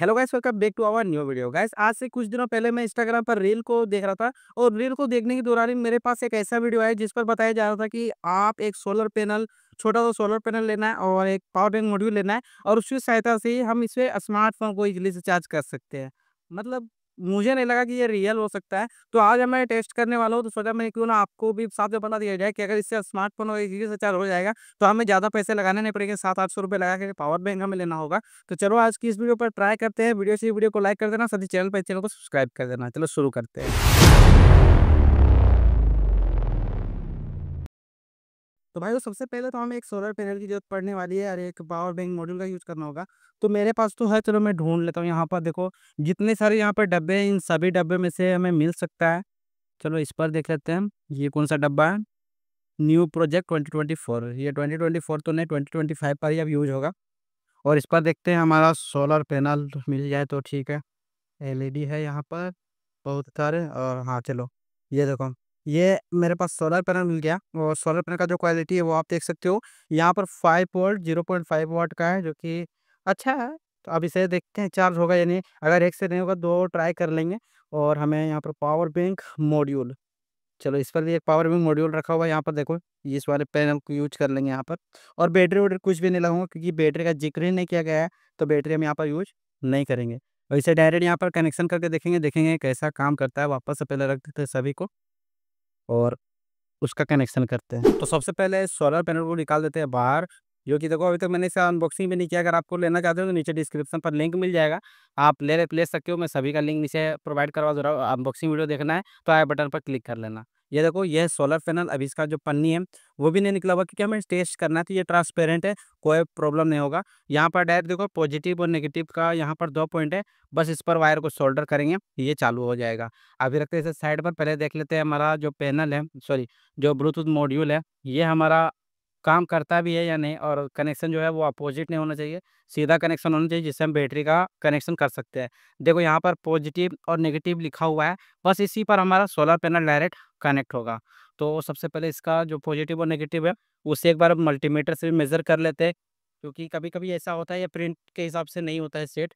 hello guys welcome back to our new video guys आज से कुछ दिनों पहले मैं इंस्टाग्राम पर रील को देख रहा था और रील को देखने के दौरान ही मेरे पास एक ऐसा वीडियो आया जिस पर बताया जा रहा था कि आप एक सोलर पैनल छोटा सा सोलर पैनल लेना है और एक पावर बैंक मॉड्यूल लेना है और उसकी सहायता से हम इसे स्मार्टफोन को इजिली से चार्ज कर सकते हैं मतलब मुझे नहीं लगा कि ये रियल हो सकता है तो आज मैं टेस्ट करने वाला हूँ तो सोचा मैंने क्यों ना आपको भी साथ में बता दिया जाए कि अगर इससे स्मार्टफोन और से चार्ज अच्छा हो जाएगा तो हमें ज़्यादा पैसे लगाने नहीं पड़ेंगे सात आठ सौ रुपये लगा के पावर बैंक हमें लेना होगा तो चलो आज की इस वीडियो पर ट्राई करते हैं वीडियो से वीडियो को लाइक कर देना साथ ही चैनल पर चैनल को सब्सक्राइब कर देना चलो शुरू करते हैं तो भाई सबसे पहले तो हमें एक सोलर पैनल की जरूरत पड़ने वाली है और एक पावर बैंक मॉड्यूल का यूज़ करना होगा तो मेरे पास तो है चलो मैं ढूंढ लेता हूँ यहाँ पर देखो जितने सारे यहाँ पर डब्बे हैं इन सभी डब्बे में से हमें मिल सकता है चलो इस पर देख लेते हैं ये कौन सा डब्बा है न्यू प्रोजेक्ट 2024 ये 2024 तो नहीं 2025 पर ही अब यूज होगा और इस पर देखते हैं हमारा सोलर पैनल मिल जाए तो ठीक है एलईडी e है यहाँ पर बहुत सारे और हाँ चलो ये देखो ये मेरे पास सोलर पैनल मिल गया और सोलर पैनल का जो क्वालिटी है वो आप देख सकते हो यहाँ पर five volt zero point five watt का है जो कि अच्छा है तो अब इसे देखते हैं चार्ज होगा या नहीं अगर एक से नहीं होगा दो ट्राई कर लेंगे और हमें यहाँ पर पावर बैंक मॉड्यूल चलो इस पर भी एक पावर बैंक मॉड्यूल रखा हुआ है यहाँ पर देखो इस वाले पैनल को यूज कर लेंगे यहाँ पर और बैटरी वैटरी कुछ भी नहीं लगाऊंगा क्योंकि बैटरी का जिक्र ही नहीं किया गया है तो बैटरी हम यहाँ पर यूज नहीं करेंगे और इसे डायरेक्ट यहाँ पर कनेक्शन करके देखेंगे देखेंगे कैसा काम करता है वापस से पहले रख देते हैं सभी को और उसका कनेक्शन करते हैं तो सबसे पहले सोलर पैनल को निकाल देते हैं बाहर जो कि देखो अभी तक तो मैंने इसे अनबॉक्सिंग भी नहीं किया अगर आपको लेना चाहते हो तो नीचे डिस्क्रिप्शन पर लिंक मिल जाएगा आप ले ले सकते हो मैं सभी का लिंक नीचे प्रोवाइड करवा दे रहा हूँ अनबॉक्सिंग वीडियो देखना है तो आई बटन पर क्लिक कर लेना ये देखो ये सोलर पैनल अभी इसका जो पन्नी है वो भी नहीं निकला हुआ क्योंकि हमें टेस्ट करना था तो ये ट्रांसपेरेंट है कोई प्रॉब्लम नहीं होगा यहाँ पर डायरेक्ट देखो पॉजिटिव और नेगेटिव का यहाँ पर दो पॉइंट है बस इस पर वायर को सोल्डर करेंगे ये चालू हो जाएगा अभी रखते हैं इसे साइड पर पहले देख लेते हैं हमारा जो पैनल है सॉरी जो ब्लूटूथ मॉड्यूल है ये हमारा काम करता भी है या नहीं और कनेक्शन जो है वो अपोजिट नहीं होना चाहिए सीधा कनेक्शन होना चाहिए जिससे हम बैटरी का कनेक्शन कर सकते हैं देखो यहाँ पर पॉजिटिव और नेगेटिव लिखा हुआ है बस इसी पर हमारा सोलर पैनल डायरेक्ट कनेक्ट होगा तो सबसे पहले इसका जो पॉजिटिव और नेगेटिव है उसे एक बार मल्टीमीटर से भी मेज़र कर लेते हैं क्योंकि कभी कभी ऐसा होता है या प्रिंट के हिसाब से नहीं होता है सेट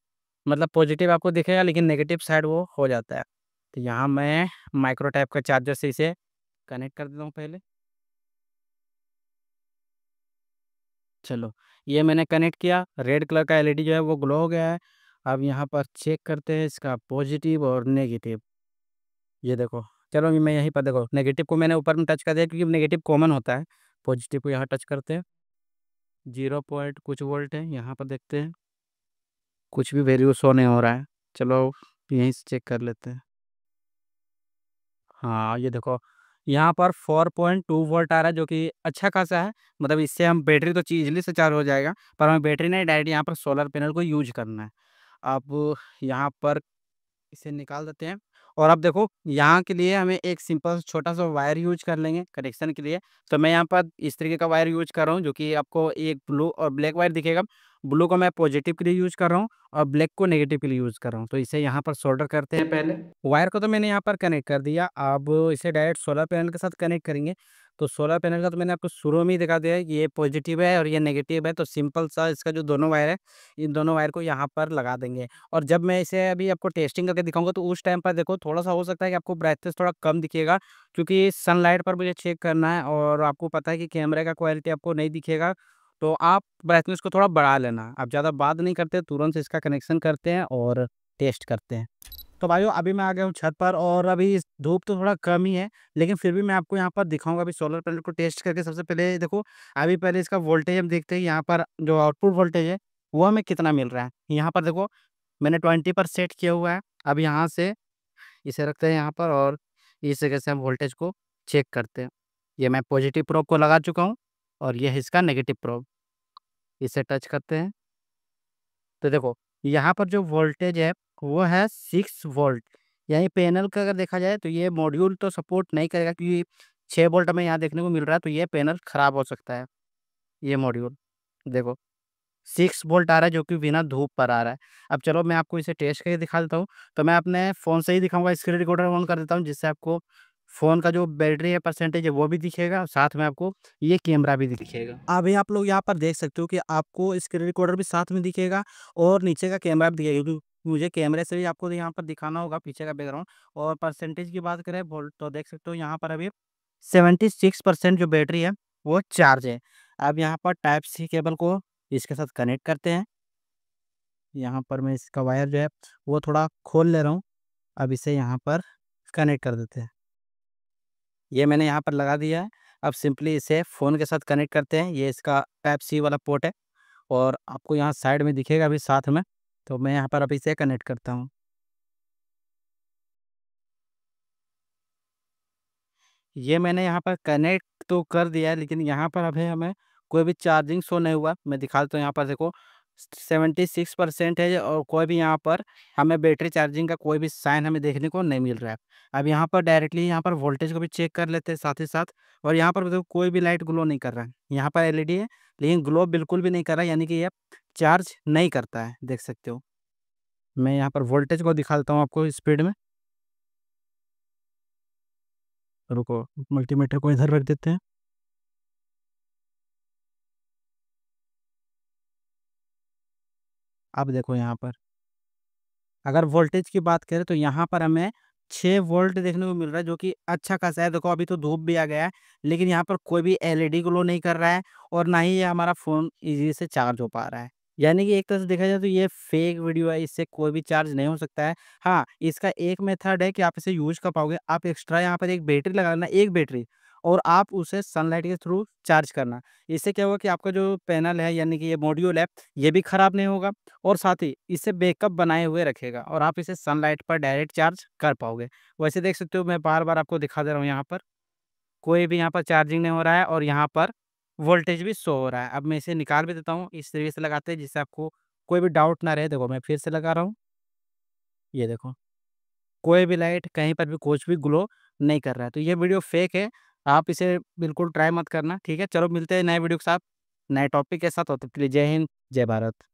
मतलब पॉजिटिव आपको दिखेगा लेकिन नेगेटिव साइड वो हो जाता है तो यहाँ मैं माइक्रो टाइप का चार्जर से इसे कनेक्ट कर देता हूँ पहले चलो ये मैंने कनेक्ट किया रेड कलर का एलईडी जो है वो ग्लो हो गया है अब यहाँ पर चेक करते हैं इसका पॉजिटिव और नेगेटिव ये देखो चलो मैं यहीं पर देखो नेगेटिव को मैंने ऊपर में टच कर दिया क्योंकि नेगेटिव कॉमन होता है पॉजिटिव को यहाँ टच करते हैं जीरो पॉइंट कुछ वोल्ट है यहाँ पर देखते हैं कुछ भी वैल्यू शो नहीं हो रहा है चलो यहीं से चेक कर लेते हैं हाँ ये देखो यहाँ पर 4.2 पॉइंट वोल्ट आ रहा है जो कि अच्छा खासा है मतलब इससे हम बैटरी तो इजली से चार्ज हो जाएगा पर हमें बैटरी नहीं डायरेक्ट यहाँ पर सोलर पैनल को यूज करना है आप यहाँ पर इसे निकाल देते हैं और अब देखो यहाँ के लिए हमें एक सिंपल छोटा सा वायर यूज कर लेंगे कनेक्शन के लिए तो मैं यहाँ पर इस तरीके का वायर यूज कर रहा हूँ जो कि आपको एक ब्लू और ब्लैक वायर दिखेगा ब्लू को मैं पॉजिटिव के लिए यूज कर रहा हूँ और ब्लैक को नेगेटिव के लिए यूज कर रहा हूँ तो इसे यहाँ पर सोल्डर करते हैं पहले वायर को तो मैंने यहाँ पर कनेक्ट कर दिया अब इसे डायरेक्ट सोलर पैनल के साथ कनेक्ट करेंगे तो सोलर पैनल का तो मैंने आपको शुरू में ही दिखा दिया है कि ये पॉजिटिव है और ये नेगेटिव है तो सिंपल सा इसका जो दोनों वायर है इन दोनों वायर को यहाँ पर लगा देंगे और जब मैं इसे अभी आपको टेस्टिंग करके दिखाऊंगा तो उस टाइम पर देखो थोड़ा सा हो सकता है कि आपको ब्राइटनेस थोड़ा कम दिखेगा क्योंकि सनलाइट पर मुझे चेक करना है और आपको पता है कि कैमरे का क्वालिटी आपको नहीं दिखेगा तो आप ब्राइटनेस को थोड़ा बढ़ा लेना आप ज़्यादा बात नहीं करते तुरंत इसका कनेक्शन करते हैं और टेस्ट करते हैं तो भाई अभी मैं आ गया हूँ छत पर और अभी धूप तो थोड़ा कम ही है लेकिन फिर भी मैं आपको यहाँ पर दिखाऊंगा अभी सोलर पैनल को टेस्ट करके सबसे पहले देखो अभी पहले इसका वोल्टेज हम देखते हैं यहाँ पर जो आउटपुट वोल्टेज है वो हमें कितना मिल रहा है यहाँ पर देखो मैंने ट्वेंटी पर सेट किया हुआ है अब यहाँ से इसे रखते हैं यहाँ पर और इस जगह से हम वोल्टेज को चेक करते हैं ये मैं पॉजिटिव प्रोब को लगा चुका हूँ और यह इसका नेगेटिव प्रोब इसे टच करते हैं तो देखो यहाँ पर जो वोल्टेज है वो है सिक्स वोल्ट यानी पैनल का अगर देखा जाए तो ये मॉड्यूल तो सपोर्ट नहीं करेगा क्योंकि छः वोल्ट हमें यहाँ देखने को मिल रहा है तो ये पैनल ख़राब हो सकता है ये मॉड्यूल देखो सिक्स वोल्ट आ रहा है जो कि बिना धूप पर आ रहा है अब चलो मैं आपको इसे टेस्ट करके दिखा देता हूँ तो मैं अपने फ़ोन से ही दिखाऊंगा स्क्रीन रिकॉर्डर ऑन कर देता हूँ जिससे आपको फ़ोन का जो बैटरी है परसेंटेज है वो भी दिखेगा साथ में आपको ये कैमरा भी दिखेगा अभी आप लोग यहाँ पर देख सकते हो कि आपको स्क्रीन रिकॉर्डर भी साथ में दिखेगा और नीचे का कैमरा भी दिखेगा क्योंकि मुझे कैमरे से भी आपको यहाँ पर दिखाना होगा पीछे का बैकग्राउंड और परसेंटेज की बात करें वोल्ट तो देख सकते हो यहाँ पर अभी सेवेंटी सिक्स परसेंट जो बैटरी है वो चार्ज है अब यहाँ पर टाइप सी केबल को इसके साथ कनेक्ट करते हैं यहाँ पर मैं इसका वायर जो है वो थोड़ा खोल ले रहा हूँ अब इसे यहाँ पर कनेक्ट कर देते हैं ये मैंने यहाँ पर लगा दिया है अब सिंपली इसे फ़ोन के साथ कनेक्ट करते हैं ये इसका टाइप सी वाला पोर्ट है और आपको यहाँ साइड में दिखेगा अभी साथ में तो मैं यहाँ पर अभी इसे कनेक्ट करता हूँ ये मैंने यहाँ पर कनेक्ट तो कर दिया है लेकिन यहाँ पर अभी हमें कोई भी चार्जिंग शो नहीं हुआ मैं दिखाता हूँ यहाँ पर देखो सेवेंटी सिक्स परसेंट है और कोई भी यहाँ पर हमें बैटरी चार्जिंग का कोई भी साइन हमें देखने को नहीं मिल रहा है अब यहाँ पर डायरेक्टली यहाँ पर वोल्टेज को भी चेक कर लेते हैं साथ ही साथ और यहाँ पर मतलब कोई भी लाइट ग्लो नहीं कर रहा है यहाँ पर एलईडी है लेकिन ग्लो बिल्कुल भी नहीं कर रहा है यानी कि यह चार्ज नहीं करता है देख सकते हो मैं यहाँ पर वोल्टेज को दिखा देता हूँ आपको स्पीड में रुको मल्टीमीटर को इधर रख देते हैं अब देखो यहाँ पर अगर वोल्टेज की बात करें तो यहाँ पर हमें छः वोल्ट देखने को मिल रहा है जो कि अच्छा खासा है देखो अभी तो धूप भी आ गया है लेकिन यहाँ पर कोई भी एलईडी ग्लो नहीं कर रहा है और ना ही ये हमारा फ़ोन इजी से चार्ज हो पा रहा है यानी कि एक तरह से देखा जाए तो ये फेक वीडियो है इससे कोई भी चार्ज नहीं हो सकता है हाँ इसका एक मेथड है कि आप इसे यूज कर पाओगे आप एक्स्ट्रा यहाँ पर एक बैटरी लगा लेना एक बैटरी और आप उसे सनलाइट के थ्रू चार्ज करना इससे क्या होगा कि आपका जो पैनल है यानी कि ये मॉड्यूल है ये भी ख़राब नहीं होगा और साथ ही इसे बैकअप बनाए हुए रखेगा और आप इसे सनलाइट पर डायरेक्ट चार्ज कर पाओगे वैसे देख सकते हो मैं बार बार आपको दिखा दे रहा हूँ यहाँ पर कोई भी यहाँ पर चार्जिंग नहीं हो रहा है और यहाँ पर वोल्टेज भी शो हो रहा है अब मैं इसे निकाल भी देता हूँ इस तरीके से लगाते हैं जिससे आपको कोई भी डाउट ना रहे देखो मैं फिर से लगा रहा हूँ ये देखो कोई भी लाइट कहीं पर भी कुछ भी ग्लो नहीं कर रहा है तो ये वीडियो फेक है आप इसे बिल्कुल ट्राई मत करना ठीक है चलो मिलते हैं नए वीडियो के साथ नए टॉपिक के साथ होते जय हिंद जय भारत